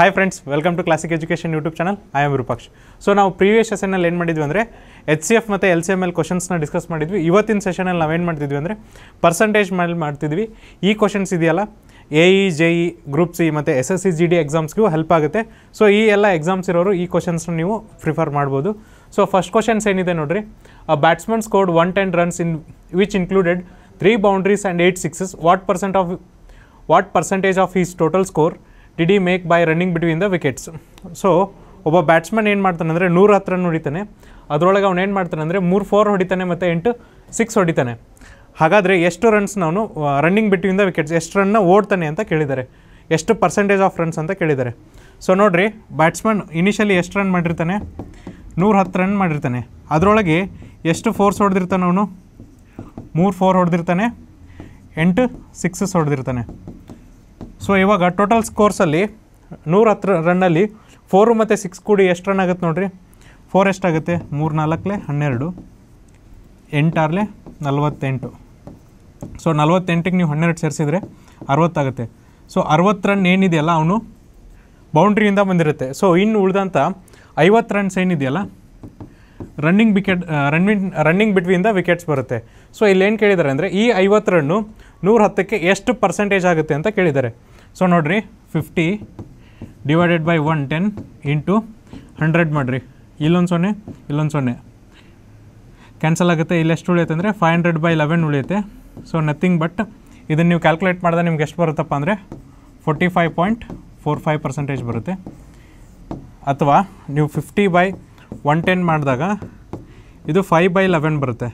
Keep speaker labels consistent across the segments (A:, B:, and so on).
A: hi friends welcome to classic education YouTube channel I am so ನಾವು previous ಸೆಷನಲ್ಲಿ ಏನು ಮಾಡಿದ್ವಿ ಅಂದರೆ ಎಚ್ ಸಿ ಎಫ್ ಮತ್ತು ಎಲ್ ಸಿ ಎಮ್ ಎಲ್ ಕ್ವಶನ್ಸ್ನ ಡಿಸ್ಕಸ್ ಮಾಡಿದ್ವಿ ಇವತ್ತಿನ ಸೆಷನಲ್ಲಿ ನಾವೇನು ಮಾಡ್ತಿದ್ವಿ ಅಂದರೆ ಪರ್ಸಂಟೇಜ್ ಮೇಲೆ ಮಾಡ್ತಿದ್ವಿ ಈ ಕ್ವಶನ್ಸ್ ಇದೆಯಲ್ಲ A E J E group C ಮತ್ತು S S C G D ಎಕ್ಸಾಮ್ಸ್ಗೂ ಹೆಲ್ಪ್ ಆಗುತ್ತೆ ಸೊ ಈ ಎಲ್ಲ ಎಕ್ಸಾಮ್ಸ್ ಇರೋರು ಈ ಕ್ವಶನ್ಸ್ನ ನೀವು ಪ್ರಿಫರ್ ಮಾಡ್ಬೋದು ಸೊ ಫಸ್ಟ್ ಕ್ವಶನ್ಸ್ ಏನಿದೆ ನೋಡಿರಿ batsman scored one ten runs in which included three boundaries and eight sixes what percent of what percentage of is total score did make by running between the wickets so ಒಬ್ಬ batsman ಏನು ಮಾಡ್ತಾನೆ ಅಂದರೆ ನೂರು ಹತ್ತು run ಹೊಡಿತಾನೆ ಅದರೊಳಗೆ ಅವ್ನು ಏನು ಮಾಡ್ತಾನೆ ಅಂದರೆ ಮೂರು ಫೋರ್ ಹೊಡಿತಾನೆ ಮತ್ತು ಎಂಟು ಸಿಕ್ಸ್ ಹೊಡಿತಾನೆ ಹಾಗಾದರೆ ಎಷ್ಟು ರನ್ಸ್ ನಾನು ರನ್ನಿಂಗ್ ಬಿಟ್ವೀನ್ ದ ವಿಕೆಟ್ಸ್ ಎಷ್ಟು ರನ್ನ ಓಡ್ತಾನೆ ಅಂತ ಕೇಳಿದ್ದಾರೆ ಎಷ್ಟು ಪರ್ಸೆಂಟೇಜ್ ಆಫ್ ರನ್ಸ್ ಅಂತ ಕೇಳಿದ್ದಾರೆ ಸೊ ನೋಡಿರಿ ಬ್ಯಾಟ್ಸ್ಮನ್ ಇನಿಷಿಯಲಿ ಎಷ್ಟು ರನ್ ಮಾಡಿರ್ತಾನೆ ನೂರು ಹತ್ತು ರನ್ ಮಾಡಿರ್ತಾನೆ ಅದರೊಳಗೆ ಎಷ್ಟು ಫೋರ್ಸ್ ಹೊಡೆದಿರ್ತಾನೆ ಅವನು ಮೂರು ಫೋರ್ ಹೊಡೆದಿರ್ತಾನೆ ಎಂಟು ಸಿಕ್ಸಸ್ ಹೊಡೆದಿರ್ತಾನೆ ಸೊ ಇವಾಗ ಟೋಟಲ್ ಸ್ಕೋರ್ಸಲ್ಲಿ ನೂರ ಹತ್ರ ರನ್ನಲ್ಲಿ ಫೋರು ಮತ್ತು ಸಿಕ್ಸ್ ಕೂಡಿ ಎಷ್ಟು ರನ್ ಆಗುತ್ತೆ ನೋಡಿರಿ ಫೋರ್ ಎಷ್ಟಾಗುತ್ತೆ ಮೂರು ನಾಲ್ಕಲೆ ಹನ್ನೆರಡು ಎಂಟಾರಲೆ ನಲ್ವತ್ತೆಂಟು ಸೊ ನಲ್ವತ್ತೆಂಟಿಗೆ ನೀವು ಹನ್ನೆರಡು ಸೇರಿಸಿದರೆ ಅರವತ್ತಾಗುತ್ತೆ ಸೊ ಅರವತ್ತು ರನ್ ಏನಿದೆಯಲ್ಲ ಅವನು ಬೌಂಡ್ರಿಯಿಂದ ಬಂದಿರುತ್ತೆ ಸೊ ಇನ್ನು ಉಳಿದಂಥ ಐವತ್ತು ರನ್ಸ್ ಏನಿದೆಯಲ್ಲ ರನ್ನಿಂಗ್ ವಿಕೆಟ್ ರನ್ನಿಂಗ್ ರನ್ನಿಂಗ್ ಬಿಟ್ವಿಯಿಂದ ವಿಕೆಟ್ಸ್ ಬರುತ್ತೆ ಸೊ ಇಲ್ಲೇನು ಕೇಳಿದ್ದಾರೆ ಅಂದರೆ ಈ ಐವತ್ತು ರನ್ನು ನೂರ ಹತ್ತಕ್ಕೆ ಎಷ್ಟು ಪರ್ಸೆಂಟೇಜ್ ಆಗುತ್ತೆ ಅಂತ ಕೇಳಿದ್ದಾರೆ ಸೊ ನೋಡಿರಿ fifty divided by one ten into hundred ಮಾಡಿರಿ ಇಲ್ಲೊಂದು ಸೊನ್ನೆ ಇಲ್ಲೊಂದು ಸೊನ್ನೆ ಕ್ಯಾನ್ಸಲ್ ಆಗುತ್ತೆ ಎಷ್ಟು ಉಳಿಯುತ್ತೆ ಅಂದರೆ ಫೈವ್ ಹಂಡ್ರೆಡ್ ಬೈ ಲೆವೆನ್ ಉಳಿಯುತ್ತೆ ಸೊ ನಥಿಂಗ್ ಬಟ್ ಇದನ್ನು ನೀವು ಕ್ಯಾಲ್ಕುಲೇಟ್ ಮಾಡಿದ್ರೆ ನಿಮ್ಗೆ ಎಷ್ಟು ಬರುತ್ತಪ್ಪ ಅಂದರೆ forty five point four five percentage ಬರುತ್ತೆ ಅಥವಾ ನೀವು ಫಿಫ್ಟಿ ಬೈ ಒನ್ ಟೆನ್ ಮಾಡಿದಾಗ ಇದು ಫೈವ್ ಬೈ ಲೆವೆನ್ ಬರುತ್ತೆ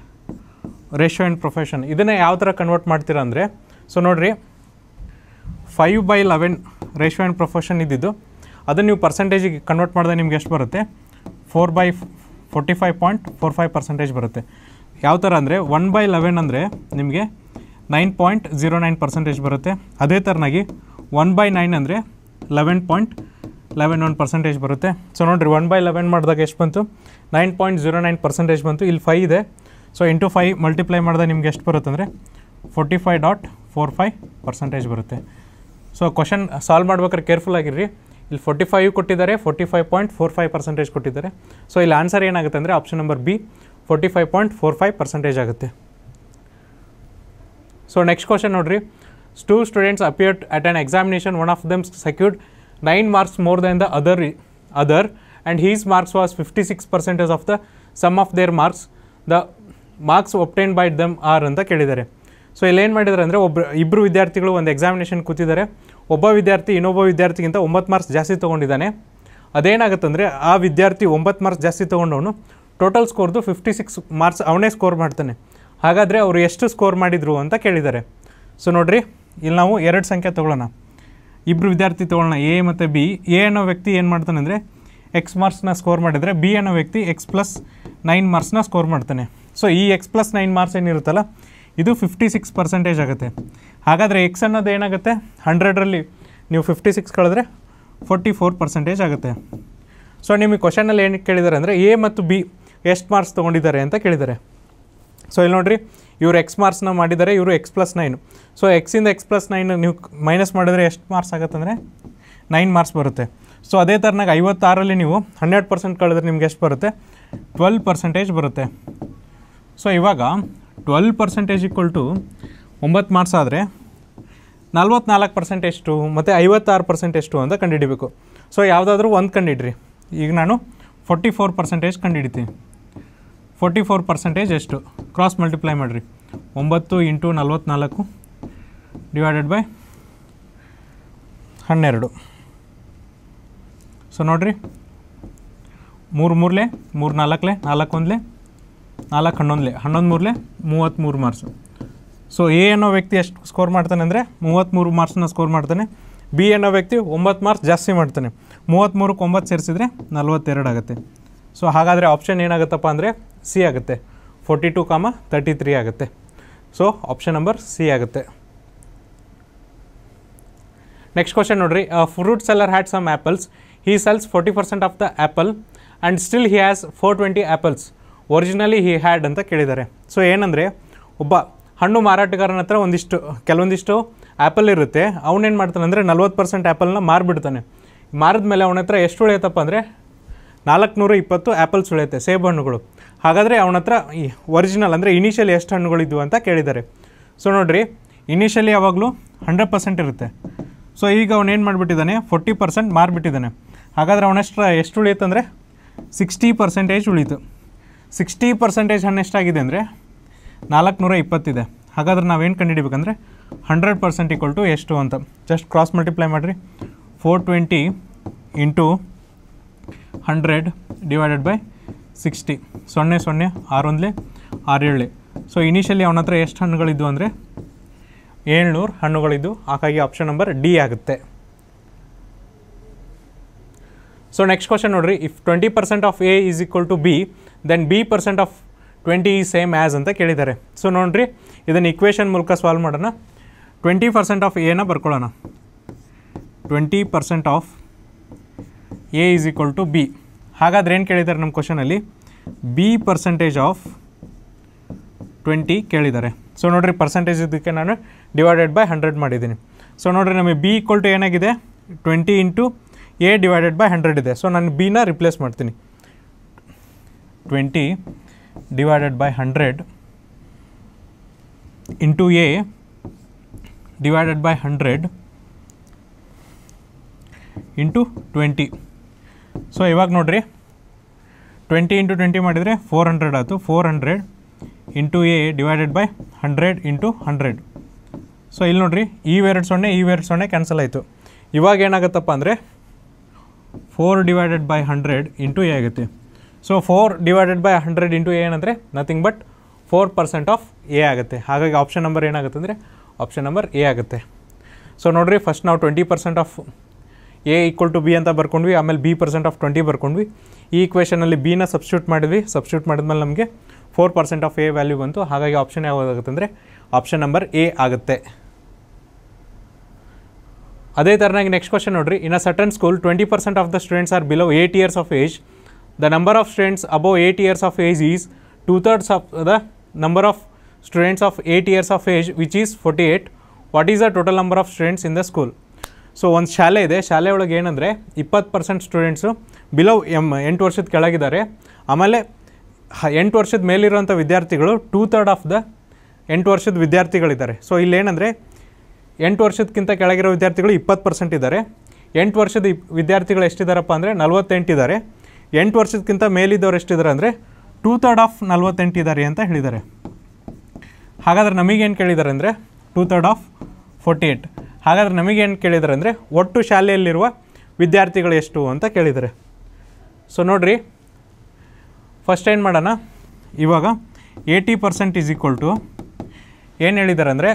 A: ರೇಷೋ ಆ್ಯಂಡ್ ಪ್ರೊಫೆಷನ್ ಇದನ್ನೇ ಯಾವ ಥರ ಕನ್ವರ್ಟ್ ಮಾಡ್ತೀರಾ ಅಂದರೆ ಸೊ ನೋಡಿರಿ five by eleven ratio and profession ಇದ್ದಿದ್ದು ಅದನ್ನು ನೀವು ಪರ್ಸೆಂಟೇಜಿಗೆ ಕನ್ವರ್ಟ್ ಮಾಡಿದ್ರೆ ನಿಮ್ಗೆ ಎಷ್ಟು ಬರುತ್ತೆ four by forty five point four five percentage ಬರುತ್ತೆ ಯಾವ ಥರ ಅಂದರೆ ಒನ್ ಬೈ ಲೆವೆನ್ ಅಂದರೆ ನಿಮಗೆ nine point zero nine percentage ಬರುತ್ತೆ ಅದೇ ಥರನಾಗಿ ಒನ್ ಬೈ ನೈನ್ ಅಂದರೆ eleven point eleven one percentage ಬರುತ್ತೆ ಸೊ ನೋಡಿರಿ ಒನ್ ಬೈ ಲೆವೆನ್ ಮಾಡಿದಾಗ ಎಷ್ಟು ಬಂತು nine point zero nine percentage ಬಂತು ಇಲ್ಲಿ ಫೈ ಇದೆ ಸೊ ಇಂಟು ಫೈ ಮಲ್ಟಿಪ್ಲೈ ಮಾಡಿದಾಗ ನಿಮ್ಗೆ ಎಷ್ಟು ಬರುತ್ತೆ ಅಂದರೆ forty five dot four five percentage ಬರುತ್ತೆ ಸೊ ಕ್ವಶನ್ ಸಾಲ್ವ್ ಮಾಡ್ಬೇಕಾದ್ರೆ ಕೇರ್ಫುಲ್ ಆಗಿರ್ರಿ ಇಲ್ಲಿ ಫೋರ್ಟಿ ಫೈವ್ ಕೊಟ್ಟಿದ್ದಾರೆ forty five point four five percentage ಕೊಟ್ಟಿದ್ದಾರೆ ಸೊ ಇಲ್ಲಿ ಆನ್ಸರ್ ಏನಾಗುತ್ತೆ ಅಂದರೆ option number B forty five point four five percentage ಆಗುತ್ತೆ ಸೊ ನೆಕ್ಸ್ಟ್ ಕ್ವಶನ್ ನೋಡಿರಿ two students appear at and examination one of them secured nine marks more than the other other and his marks was fifty six percentage of the sum of their marks the marks obtain by them are ಅಂತ ಕೇಳಿದ್ದಾರೆ so ಇಲ್ಲೇನು ಮಾಡಿದ್ದಾರೆ ಅಂದರೆ ಒಬ್ಬರು ಇಬ್ಬರು ವಿದ್ಯಾರ್ಥಿಗಳು ಒಂದು examination ಕೂತಿದ್ದಾರೆ ಒಬ್ಬ ವಿದ್ಯಾರ್ಥಿ ಇನ್ನೊಬ್ಬ ವಿದ್ಯಾರ್ಥಿಗಿಂತ ಒಂಬತ್ತು ಮಾರ್ಕ್ಸ್ ಜಾಸ್ತಿ ತೊಗೊಂಡಿದ್ದಾನೆ ಅಂದರೆ ಆ ವಿದ್ಯಾರ್ಥಿ ಒಂಬತ್ತು ಮಾರ್ಕ್ಸ್ ಜಾಸ್ತಿ ತೊಗೊಂಡವನು ಟೋಟಲ್ ಸ್ಕೋರ್ದು ಫಿಫ್ಟಿ ಸಿಕ್ಸ್ ಮಾರ್ಕ್ಸ್ ಅವನೇ ಸ್ಕೋರ್ ಮಾಡ್ತಾನೆ ಹಾಗಾದರೆ ಅವರು ಎಷ್ಟು ಸ್ಕೋರ್ ಮಾಡಿದರು ಅಂತ ಕೇಳಿದ್ದಾರೆ ಸೊ ನೋಡಿರಿ ಇಲ್ಲಿ ನಾವು ಎರಡು ಸಂಖ್ಯೆ ತೊಗೊಳ್ಳೋಣ ಇಬ್ಬರು ವಿದ್ಯಾರ್ಥಿ ತೊಗೊಳ್ಳೋಣ ಎ ಮತ್ತು ಬಿ ಎ ಅನ್ನೋ ವ್ಯಕ್ತಿ ಏನು ಮಾಡ್ತಾನೆ ಅಂದರೆ ಎಕ್ಸ್ ಮಾರ್ಕ್ಸ್ನ ಸ್ಕೋರ್ ಮಾಡಿದರೆ ಬಿ ಅನ್ನೋ ವ್ಯಕ್ತಿ ಎಕ್ಸ್ ಪ್ಲಸ್ ನೈನ್ ಮಾರ್ಕ್ಸ್ನ ಸ್ಕೋರ್ ಮಾಡ್ತಾನೆ ಸೊ ಈ ಎಕ್ಸ್ ಪ್ಲಸ್ ನೈನ್ ಮಾರ್ಕ್ಸ್ ಏನಿರುತ್ತಲ್ಲ ಇದು ಫಿಫ್ಟಿ ಸಿಕ್ಸ್ ಪರ್ಸೆಂಟೇಜ್ ಆಗುತ್ತೆ ಹಾಗಾದರೆ ಎಕ್ಸ್ ಅನ್ನೋದು ಏನಾಗುತ್ತೆ ಹಂಡ್ರೆಡ್ರಲ್ಲಿ ನೀವು ಫಿಫ್ಟಿ ಸಿಕ್ಸ್ ಕಳೆದ್ರೆ ಫೋರ್ಟಿ ಫೋರ್ ಪರ್ಸೆಂಟೇಜ್ ಆಗುತ್ತೆ ಸೊ ನಿಮಗೆ ಕ್ವಶನಲ್ಲಿ ಏನು ಕೇಳಿದ್ದಾರೆ ಅಂದರೆ ಎ ಮತ್ತು ಬಿ ಎಷ್ಟು ಮಾರ್ಕ್ಸ್ ತೊಗೊಂಡಿದ್ದಾರೆ ಅಂತ ಕೇಳಿದ್ದಾರೆ ಸೊ ಇಲ್ಲಿ ನೋಡಿರಿ ಇವರು ಎಕ್ಸ್ ಮಾರ್ಕ್ಸ್ನ ಮಾಡಿದ್ದಾರೆ ಇವರು ಎಕ್ಸ್ ಪ್ಲಸ್ ನೈನ್ ಸೊ ಎಕ್ಸಿಂದ ಎಕ್ಸ್ ಪ್ಲಸ್ ನೈನ್ ನೀವು ಮೈನಸ್ ಮಾಡಿದರೆ ಎಷ್ಟು ಮಾರ್ಕ್ಸ್ ಆಗುತ್ತಂದರೆ ನೈನ್ ಮಾರ್ಕ್ಸ್ ಬರುತ್ತೆ ಸೊ ಅದೇ ಥರನಾಗ ಐವತ್ತಾರರಲ್ಲಿ ನೀವು ಹಂಡ್ರೆಡ್ ಪರ್ಸೆಂಟ್ ಕಳೆದ್ರೆ ನಿಮ್ಗೆ ಎಷ್ಟು ಬರುತ್ತೆ ಟ್ವೆಲ್ ಪರ್ಸೆಂಟೇಜ್ ಬರುತ್ತೆ ಸೊ ಇವಾಗ ಟ್ವೆಲ್ ಪರ್ಸೆಂಟೇಜ್ ಈಕ್ವಲ್ ಟು ಒಂಬತ್ತು ಮಾರ್ಕ್ಸ್ ಆದರೆ ನಲ್ವತ್ನಾಲ್ಕು ಪರ್ಸೆಂಟ್ ಎಷ್ಟು ಮತ್ತು ಐವತ್ತಾರು ಪರ್ಸೆಂಟ್ ಎಷ್ಟು ಅಂತ ಕಂಡುಹಿಡಿಬೇಕು ಸೊ ಯಾವುದಾದ್ರೂ ಒಂದು ಕಂಡುಹಿಡ್ರಿ ಈಗ ನಾನು ಫೋರ್ಟಿ ಫೋರ್ ಪರ್ಸೆಂಟೇಜ್ ಕಂಡುಹಿಡಿತೀನಿ ಫೋರ್ಟಿ ಫೋರ್ ಪರ್ಸೆಂಟೇಜ್ ಎಷ್ಟು ಕ್ರಾಸ್ ಮಲ್ಟಿಪ್ಲೈ ಮಾಡಿರಿ ಒಂಬತ್ತು ಇಂಟು ನಲ್ವತ್ನಾಲ್ಕು ಡಿವೈಡೆಡ್ ಬೈ ಹನ್ನೆರಡು ಸೊ ನೋಡಿರಿ ಮೂರು ಮೂರಲೆ ಮೂರು ನಾಲ್ಕಲೆ ನಾಲ್ಕು ಒಂದಲೆ ನಾಲ್ಕು ಹನ್ನೊಂದಲೆ ಹನ್ನೊಂದು ಮೂರಲೆ ಮೂವತ್ತ್ಮೂರು ಮಾರ್ಕ್ಸು ಸೊ ಎ ಅನ್ನೋ ವ್ಯಕ್ತಿ ಎಷ್ಟು ಸ್ಕೋರ್ ಮಾಡ್ತಾನೆ ಅಂದರೆ ಮೂವತ್ತ್ಮೂರು ಮಾರ್ಕ್ಸನ್ನ ಸ್ಕೋರ್ ಮಾಡ್ತಾನೆ ಬಿ ಅನ್ನೋ ವ್ಯಕ್ತಿ ಒಂಬತ್ತು ಮಾರ್ಕ್ಸ್ ಜಾಸ್ತಿ ಮಾಡ್ತಾನೆ ಮೂವತ್ತ್ಮೂರಕ್ಕೆ ಒಂಬತ್ತು ಸೇರಿಸಿದ್ರೆ ನಲ್ವತ್ತೆರಡು ಆಗುತ್ತೆ ಸೊ ಹಾಗಾದರೆ ಆಪ್ಷನ್ ಏನಾಗುತ್ತಪ್ಪ ಅಂದರೆ ಸಿ ಆಗುತ್ತೆ forty two comma thirty three ಆಗುತ್ತೆ ಸೊ ಆಪ್ಷನ್ ನಂಬರ್ ಸಿ ಆಗುತ್ತೆ ನೆಕ್ಸ್ಟ್ ಕ್ವಶನ್ ನೋಡ್ರಿ fruit seller had some apples he sells forty percent of the apple and still he has four twenty apples originally he had ಅಂತ ಕೇಳಿದ್ದಾರೆ so ಏನಂದರೆ ಒಬ್ಬ ಹಣ್ಣು ಮಾರಾಟಗಾರನ ಹತ್ರ ಒಂದಿಷ್ಟು ಕೆಲವೊಂದಿಷ್ಟು ಆ್ಯಪಲ್ ಇರುತ್ತೆ ಅವನೇನು ಮಾಡ್ತಾನೆ ಅಂದರೆ ನಲ್ವತ್ತು ಪರ್ಸೆಂಟ್ ಆ್ಯಪಲ್ನ ಮಾರಿಬಿಡ್ತಾನೆ ಮಾರಿದ ಮೇಲೆ ಅವನ ಹತ್ರ ಎಷ್ಟು ಉಳಿಯತ್ತಪ್ಪ ಅಂದರೆ ನಾಲ್ಕುನೂರ ಇಪ್ಪತ್ತು ಆ್ಯಪಲ್ಸ್ ಉಳಿಯುತ್ತೆ ಸೇಬು ಹಣ್ಣುಗಳು ಹಾಗಾದರೆ ಅವನ ಹತ್ರ ಈ ಒರಿಜಿನಲ್ ಅಂದರೆ ಇನಿಷಿಯಲಿ ಎಷ್ಟು ಹಣ್ಣುಗಳಿದ್ವು ಅಂತ ಕೇಳಿದ್ದಾರೆ ಸೊ ನೋಡಿರಿ ಇನಿಷಿಯಲಿ ಯಾವಾಗಲೂ ಹಂಡ್ರೆಡ್ ಪರ್ಸೆಂಟ್ ಇರುತ್ತೆ ಸೊ ಈಗ ಅವನೇನು ಮಾಡಿಬಿಟ್ಟಿದ್ದಾನೆ ಫೋರ್ಟಿ ಪರ್ಸೆಂಟ್ ಮಾರಿಬಿಟ್ಟಿದ್ದಾನೆ ಹಾಗಾದರೆ ಅವನಷ್ಟು ಎಷ್ಟು ಉಳಿಯುತ್ತಂದರೆ ಸಿಕ್ಸ್ಟಿ ಪರ್ಸೆಂಟೇಜ್ ಉಳೀತು ಸಿಕ್ಸ್ಟಿ ಪರ್ಸೆಂಟೇಜ್ ಹಣ್ಣು ಎಷ್ಟಾಗಿದೆ ಅಂದರೆ ನಾಲ್ಕುನೂರ ಇಪ್ಪತ್ತಿದೆ ಹಾಗಾದ್ರೆ ನಾವೇನು ಕಂಡುಹಿಡಿಬೇಕಂದ್ರೆ ಹಂಡ್ರೆಡ್ ಪರ್ಸೆಂಟ್ ಈಕ್ವಲ್ ಟು ಎಷ್ಟು ಅಂತ ಜಸ್ಟ್ ಕ್ರಾಸ್ ಮಲ್ಟಿಪ್ಲೈ ಮಾಡಿರಿ four twenty into hundred divided by sixty ಸೊನ್ನೆ ಸೊನ್ನೆ ಆರು ಆರೇಳೆ ಸೊ ಇನಿಷಿಯಲಿ ಅವನ ಹತ್ರ ಎಷ್ಟು ಹಣ್ಣುಗಳಿದ್ವು ಅಂದರೆ ಏಳ್ನೂರು ಹಣ್ಣುಗಳಿದ್ದು ಹಾಗಾಗಿ ಆಪ್ಷನ್ ನಂಬರ್ ಡಿ ಆಗುತ್ತೆ ಸೊ ನೆಕ್ಸ್ಟ್ ಕ್ವಶನ್ ನೋಡಿರಿ if twenty percent of A is equal to B then B percent of twenty same as ಅಂತ ಕೇಳಿದ್ದಾರೆ ಸೊ ನೋಡ್ರಿ ಇದನ್ನು ಇಕ್ವೇಷನ್ ಮೂಲಕ ಸಾಲ್ವ್ ಮಾಡೋಣ ಟ್ವೆಂಟಿ ಪರ್ಸೆಂಟ್ ಆಫ್ ಎನ ಬರ್ಕೊಳ್ಳೋಣ twenty percent of A is equal to B ಹಾಗಾದ್ರೆ ಏನು ಕೇಳಿದ್ದಾರೆ ನಮ್ಮ ಕ್ವಶನಲ್ಲಿ ಬಿ ಪರ್ಸೆಂಟೇಜ್ ಆಫ್ ಟ್ವೆಂಟಿ ಕೇಳಿದ್ದಾರೆ ಸೊ ನೋಡ್ರಿ ಪರ್ಸೆಂಟೇಜ್ ಇದಕ್ಕೆ ನಾನು ಡಿವೈಡೆಡ್ ಬೈ ಹಂಡ್ರೆಡ್ ಮಾಡಿದ್ದೀನಿ ಸೊ ನೋಡಿರಿ ನಮಗೆ ಬಿ ಈಕ್ವಲ್ ಟು ಏನಾಗಿದೆ twenty into A divided by hundred ಇದೆ ಸೊ ನಾನು ಬಿನ ರಿಪ್ಲೇಸ್ ಮಾಡ್ತೀನಿ 20 divided by 100 into A divided by 100 into twenty so ಇವಾಗ ನೋಡಿರಿ ಟ್ವೆಂಟಿ ಇಂಟು ಟ್ವೆಂಟಿ ಮಾಡಿದರೆ ಫೋರ್ ಹಂಡ್ರೆಡ್ ಆಯಿತು four hundred into A divided by hundred into hundred so ಇಲ್ಲಿ ನೋಡಿರಿ ಈ ಎರಡು ಸೊನ್ನೆ ಈ ಎರಡು ಸೊನ್ನೆ ಕ್ಯಾನ್ಸಲ್ ಆಯಿತು ಇವಾಗ ಏನಾಗುತ್ತಪ್ಪ ಅಂದರೆ four divided by hundred into A ಆಗುತ್ತೆ so four divided by hundred into A ಏನಂದರೆ nothing but four percent of A ಆಗುತ್ತೆ ಹಾಗಾಗಿ ಆಪ್ಷನ್ ನಂಬರ್ ಏನಾಗುತ್ತೆ ಅಂದರೆ ಆಪ್ಷನ್ ನಂಬರ್ ಎ ಆಗುತ್ತೆ ಸೊ ನೋಡಿರಿ ಫಸ್ಟ್ ನಾವು twenty percent of A equal to B ಅಂತ ಬರ್ಕೊಂಡ್ವಿ ಆಮೇಲೆ ಬಿ ಪರ್ಸೆಂಟ್ ಆಫ್ ಟ್ವೆಂಟಿ ಬರ್ಕೊಂಡ್ವಿ ಈ ಇಕ್ವೇಷನಲ್ಲಿ ಬಿನ ಸಬ್ಸ್ಟ್ಯೂಟ್ ಮಾಡಿದ್ವಿ ಸಬ್ಸ್ಟ್ಯೂಟ್ ಮಾಡಿದ್ಮೇಲೆ ನಮಗೆ four percent of A value ಬಂತು ಹಾಗಾಗಿ ಆಪ್ಷನ್ ಯಾವುದಾಗುತ್ತೆ ಅಂದರೆ ಆಪ್ಷನ್ ನಂಬರ್ ಎ ಆಗುತ್ತೆ ಅದೇ ಥರನಾಗಿ ನೆಕ್ಸ್ಟ್ ಕ್ವಶನ್ ನೋಡಿರಿ in a certain school twenty percent of the students are below eight years of age the number of of students eight years of age is two thirds of the number of students of eight years of age which is forty eight what is the total number of students in the school so ಒಂದು ಶಾಲೆ ಇದೆ ಶಾಲೆ ಒಳಗೆ ಏನಂದರೆ ಇಪ್ಪತ್ತು percent students below M ಎಂಟು ವರ್ಷದ ಕೆಳಗಿದ್ದಾರೆ ಆಮೇಲೆ ಎಂಟು ವರ್ಷದ ಮೇಲಿರುವಂಥ ವಿದ್ಯಾರ್ಥಿಗಳು ಟೂ ತರ್ಡ್ ಆಫ್ ದ ಎಂಟು ವರ್ಷದ ವಿದ್ಯಾರ್ಥಿಗಳಿದ್ದಾರೆ ಸೊ ಇಲ್ಲೇನೆಂದರೆ ಎಂಟು ವರ್ಷದಕ್ಕಿಂತ ಕೆಳಗಿರೋ ವಿದ್ಯಾರ್ಥಿಗಳು ಇಪ್ಪತ್ತು ಪರ್ಸೆಂಟ್ ಇದಾರೆ ಎಂಟು ವರ್ಷದ ವಿದ್ಯಾರ್ಥಿಗಳು ಎಷ್ಟಿದಾರಪ್ಪ ಅಂದರೆ ನಲ್ವತ್ತೆಂಟಿದ್ದಾರೆ ಎಂಟು ವರ್ಷಕ್ಕಿಂತ ಮೇಲಿದ್ದವ್ರು ಎಷ್ಟಿದ್ದಾರೆ ಅಂದರೆ ಟೂ ತರ್ಡ್ ಆಫ್ ಇದ್ದಾರೆ ಅಂತ ಹೇಳಿದ್ದಾರೆ ಹಾಗಾದರೆ ನಮಗೇನು ಕೇಳಿದ್ದಾರೆ ಅಂದರೆ two third of forty eight ಹಾಗಾದರೆ ನಮಗೇನು ಕೇಳಿದ್ದಾರೆ ಅಂದರೆ ಒಟ್ಟು ಶಾಲೆಯಲ್ಲಿರುವ ವಿದ್ಯಾರ್ಥಿಗಳು ಎಷ್ಟು ಅಂತ ಕೇಳಿದ್ದಾರೆ ಸೊ ನೋಡಿರಿ ಫಸ್ಟ್ ಏನು ಮಾಡೋಣ ಇವಾಗ eighty percent is equal to ಏನು ಹೇಳಿದ್ದಾರೆ ಅಂದರೆ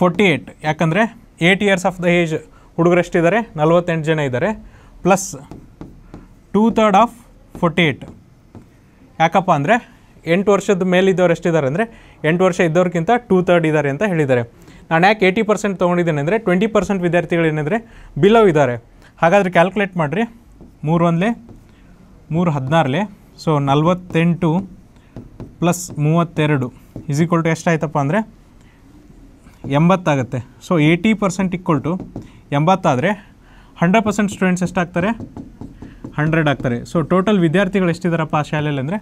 A: ಫೋರ್ಟಿ ಏಯ್ಟ್ ಯಾಕಂದರೆ eight years of the age ಹುಡುಗರೆಷ್ಟಿದ್ದಾರೆ ನಲ್ವತ್ತೆಂಟು ಜನ ಇದ್ದಾರೆ plus two third of forty eight ಯಾಕಪ್ಪ ಅಂದರೆ ಎಂಟು ವರ್ಷದ ಮೇಲಿದ್ದವ್ರು ಎಷ್ಟಿದ್ದಾರೆ ಅಂದರೆ ಎಂಟು ವರ್ಷ ಇದ್ದವ್ರಿಗಿಂತ ಟೂ ತರ್ಡ್ ಇದ್ದಾರೆ ಅಂತ ಹೇಳಿದ್ದಾರೆ ನಾನು ಯಾಕೆ ಏಯ್ಟಿ ಪರ್ಸೆಂಟ್ ತೊಗೊಂಡಿದ್ದೇನೆ ಅಂದರೆ ಟ್ವೆಂಟಿ ಪರ್ಸೆಂಟ್ ವಿದ್ಯಾರ್ಥಿಗಳೇನೆಂದರೆ ಬಿಲೋ ಇದ್ದಾರೆ ಹಾಗಾದರೆ ಕ್ಯಾಲ್ಕುಲೇಟ್ ಮಾಡಿರಿ ಮೂರು ಒಂದಲೇ ಮೂರು ಹದಿನಾರಲೆ ಸೊ ನಲ್ವತ್ತೆಂಟು ಪ್ಲಸ್ ಮೂವತ್ತೆರಡು ಇಸ್ ಈಕ್ವಲ್ ಟು ಎಷ್ಟಾಯ್ತಪ್ಪ ಅಂದರೆ ಎಂಬತ್ತಾಗುತ್ತೆ so eighty percent equal to ಎಂಬತ್ತಾದರೆ ಹಂಡ್ರೆಡ್ ಪರ್ಸೆಂಟ್ ಸ್ಟೂಡೆಂಟ್ಸ್ ಎಷ್ಟಾಗ್ತಾರೆ ಹಂಡ್ರೆಡ್ ಆಗ್ತಾರೆ ಸೊ ಟೋಟಲ್ ವಿದ್ಯಾರ್ಥಿಗಳು ಎಷ್ಟಿದ್ದಾರಪ್ಪ ಆ ಶಾಲೆಯಲ್ಲಿ ಅಂದರೆ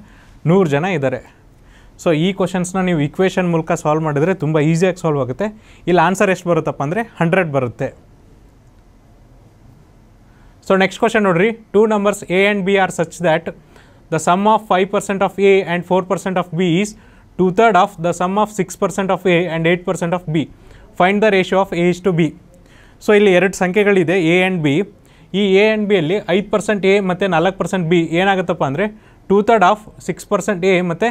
A: ನೂರು ಜನ ಇದ್ದಾರೆ ಸೊ ಈ ಕ್ವಶನ್ಸ್ನ ನೀವು ಇಕ್ವೇಷನ್ ಮೂಲಕ ಸಾಲ್ವ್ ಮಾಡಿದರೆ ತುಂಬ ಈಸಿಯಾಗಿ ಸಾಲ್ವ್ ಆಗುತ್ತೆ ಇಲ್ಲಿ ಆನ್ಸರ್ ಎಷ್ಟು ಬರುತ್ತಪ್ಪ ಅಂದರೆ ಹಂಡ್ರೆಡ್ ಬರುತ್ತೆ ಸೊ ನೆಕ್ಸ್ಟ್ ಕ್ವಶನ್ ನೋಡಿರಿ two numbers A and B are such that the sum of five percent of A and four percent of B is two third of the sum of six percent of A and eight percent of B find the ratio of A is to B so ಇಲ್ಲಿ ಎರಡು ಸಂಖ್ಯೆಗಳಿದೆ A and B ಈ A and ಬಿಯಲ್ಲಿ ಐದು percent A ಮತ್ತು ನಾಲ್ಕು percent B ಏನಾಗುತ್ತಪ್ಪ ಅಂದರೆ two third of six percent A ಮತ್ತು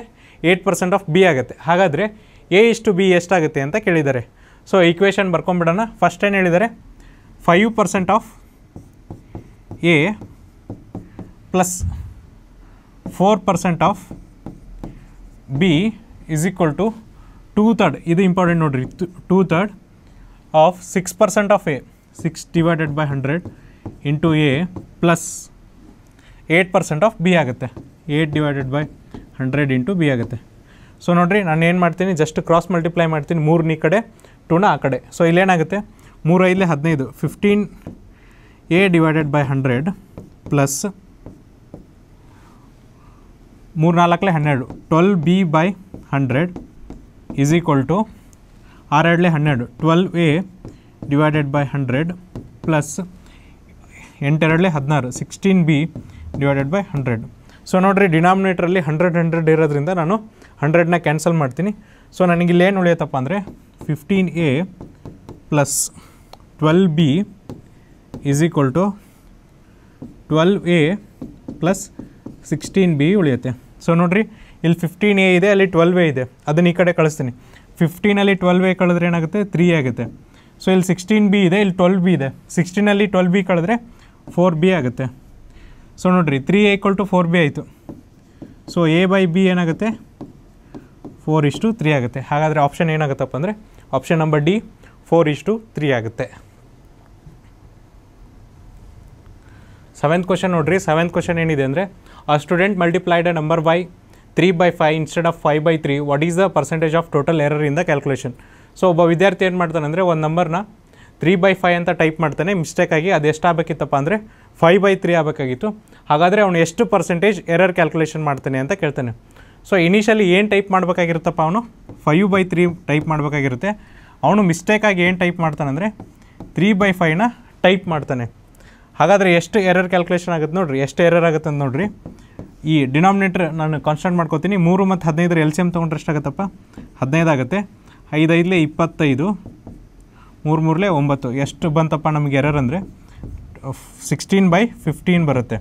A: ಏಯ್ಟ್ ಪರ್ಸೆಂಟ್ ಆಫ್ ಬಿ ಆಗುತ್ತೆ ಹಾಗಾದರೆ ಎ ಇಷ್ಟು ಬಿ ಎಷ್ಟಾಗುತ್ತೆ ಅಂತ ಕೇಳಿದ್ದಾರೆ ಸೊ ಈಕ್ವೇಷನ್ ಬರ್ಕೊಂಬಿಡೋಣ ಫಸ್ಟ್ ಏನು ಹೇಳಿದ್ದಾರೆ five percent of A plus four percent of B is equal to two third ಇದು ಇಂಪಾರ್ಟೆಂಟ್ ನೋಡಿರಿ two third of six percent of A six divided by hundred into A plus eight percent of B ಆಗುತ್ತೆ 8 divided by hundred into B ಆಗುತ್ತೆ so ನೋಡಿರಿ ನಾನು ಏನು ಮಾಡ್ತೀನಿ just cross multiply ಮಾಡ್ತೀನಿ ಮೂರನೇ ಈ ಕಡೆ ಟೂನ ಆ ಕಡೆ ಸೊ ಇಲ್ಲೇನಾಗುತ್ತೆ ಮೂರು ಐದಲೇ ಹದಿನೈದು fifteen A divided by hundred plus ಮೂರು ನಾಲ್ಕಲೇ ಹನ್ನೆರಡು twelve B by hundred is equal to ಆರೆರಡಲೇ ಹನ್ನೆರಡು twelve A divided by hundred plus ಎಂಟೆರಡಲೆ ಹದಿನಾರು sixteen B divided by hundred so ನೋಡಿರಿ ಡಿನಾಮಿನೇಟ್ರಲ್ಲಿ ಹಂಡ್ರೆಡ್ ಹಂಡ್ರೆಡ್ ಇರೋದ್ರಿಂದ ನಾನು ಹಂಡ್ರೆಡ್ನ ಕ್ಯಾನ್ಸಲ್ ಮಾಡ್ತೀನಿ ಸೊ ನನಗೆ ಇಲ್ಲಿ ಏನು ಉಳಿಯತ್ತಪ್ಪ ಅಂದರೆ fifteen A plus twelve B is equal to twelve A plus sixteen B ಉಳಿಯುತ್ತೆ ಸೊ ನೋಡಿರಿ ಇಲ್ಲಿ ಫಿಫ್ಟೀನ್ ಎ ಇದೆ ಅಲ್ಲಿ ಟ್ವೆಲ್ವ್ ಎ ಇದೆ ಅದನ್ನು ಈ ಕಡೆ ಕಳಿಸ್ತೀನಿ ಫಿಫ್ಟೀನಲ್ಲಿ ಟ್ವೆಲ್ವ್ ಎ ಕಳೆದ್ರೆ ಏನಾಗುತ್ತೆ ತ್ರೀ ಆಗುತ್ತೆ ಸೊ ಇಲ್ಲಿ ಸಿಕ್ಸ್ಟೀನ್ ಬಿ ಇದೆ ಇಲ್ಲಿ ಟ್ವೆಲ್ ಬಿ ಇದೆ ಸಿಕ್ಸ್ಟೀನಲ್ಲಿ ಟ್ವೆಲ್ ಬಿ ಕಳೆದ್ರೆ ಫೋರ್ ಬಿ ಆಗುತ್ತೆ ಸೊ ನೋಡಿರಿ three A equal to four B ಆಯಿತು ಸೊ ಎ ಬೈ ಬಿ ಏನಾಗುತ್ತೆ ಫೋರ್ ಇಷ್ಟು ತ್ರೀ ಆಗುತ್ತೆ ಹಾಗಾದರೆ ಆಪ್ಷನ್ ಏನಾಗುತ್ತಪ್ಪ ಅಂದರೆ ಆಪ್ಷನ್ ನಂಬರ್ ಡಿ ಫೋರ್ ಇಷ್ಟು ತ್ರೀ ಆಗುತ್ತೆ ಸೆವೆಂತ್ ಕ್ವಶನ್ ನೋಡಿರಿ ಸೆವೆಂತ್ ಕ್ವಶನ್ ಏನಿದೆ ಅಂದರೆ a student multiplied a number by three by five instead of five by three what is the percentage of total ಎರರಿಂದ ಕ್ಯಾಲ್ಕುಲೇಷನ್ ಸೊ ಒಬ್ಬ ವಿದ್ಯಾರ್ಥಿ ಏನು ಮಾಡ್ತಾನೆ ಅಂದರೆ ಒಂದು ನಂಬರ್ನ ತ್ರೀ ಬೈ ಫೈ ಅಂತ ಟೈಪ್ ಮಾಡ್ತಾನೆ ಮಿಸ್ಟೇಕಾಗಿ ಅದು ಎಷ್ಟಾಗಬೇಕಿತ್ತಪ್ಪ ಅಂದರೆ ಫೈವ್ ಬೈ ತ್ರೀ ಆಗಬೇಕಾಗಿತ್ತು ಹಾಗಾದರೆ ಅವನು ಎಷ್ಟು ಪರ್ಸೆಂಟೇಜ್ ಎರರ್ ಕ್ಯಾಲ್ಕುಲೇಷನ್ ಮಾಡ್ತಾನೆ ಅಂತ ಕೇಳ್ತಾನೆ ಸೊ ಇನಿಷಿಯಲಿ ಏನು ಟೈಪ್ ಮಾಡಬೇಕಾಗಿರುತ್ತಪ್ಪ ಅವನು ಫೈವ್ ಬೈ ತ್ರೀ ಟೈಪ್ ಮಾಡಬೇಕಾಗಿರುತ್ತೆ ಅವನು ಮಿಸ್ಟೇಕಾಗಿ ಏನು ಟೈಪ್ ಮಾಡ್ತಾನೆ ಅಂದರೆ ತ್ರೀ ಬೈ ಫೈವ್ನ ಟೈಪ್ ಮಾಡ್ತಾನೆ ಹಾಗಾದರೆ ಎಷ್ಟು ಎರರ್ ಕ್ಯಾಲ್ಕುಲೇಷನ್ ಆಗುತ್ತೆ ನೋಡಿರಿ ಎಷ್ಟು ಎರರ್ ಆಗುತ್ತೆ ಅಂತ ನೋಡಿರಿ ಈ ಡಿನಾಮಿನೇಟ್ರ್ ನಾನು ಕಾನ್ಸ್ಟೆಂಟ್ ಮಾಡ್ಕೋತೀನಿ ಮೂರು ಮತ್ತು ಹದಿನೈದರ ಎಲ್ ಸಿ ಎಮ್ ತೊಗೊಂಡ್ರೆ ಎಷ್ಟಾಗತ್ತಪ್ಪ ಹದಿನೈದು ಆಗುತ್ತೆ ಐದೈದಲೇ ಇಪ್ಪತ್ತೈದು ಮೂರು ಮೂರಲೇ ಒಂಬತ್ತು ಎಷ್ಟು ಬಂತಪ್ಪ ನಮಗೆ ಎರರ್ ಅಂದರೆ ಸಿಕ್ಸ್ಟೀನ್ ಬೈ ಫಿಫ್ಟೀನ್ ಬರುತ್ತೆ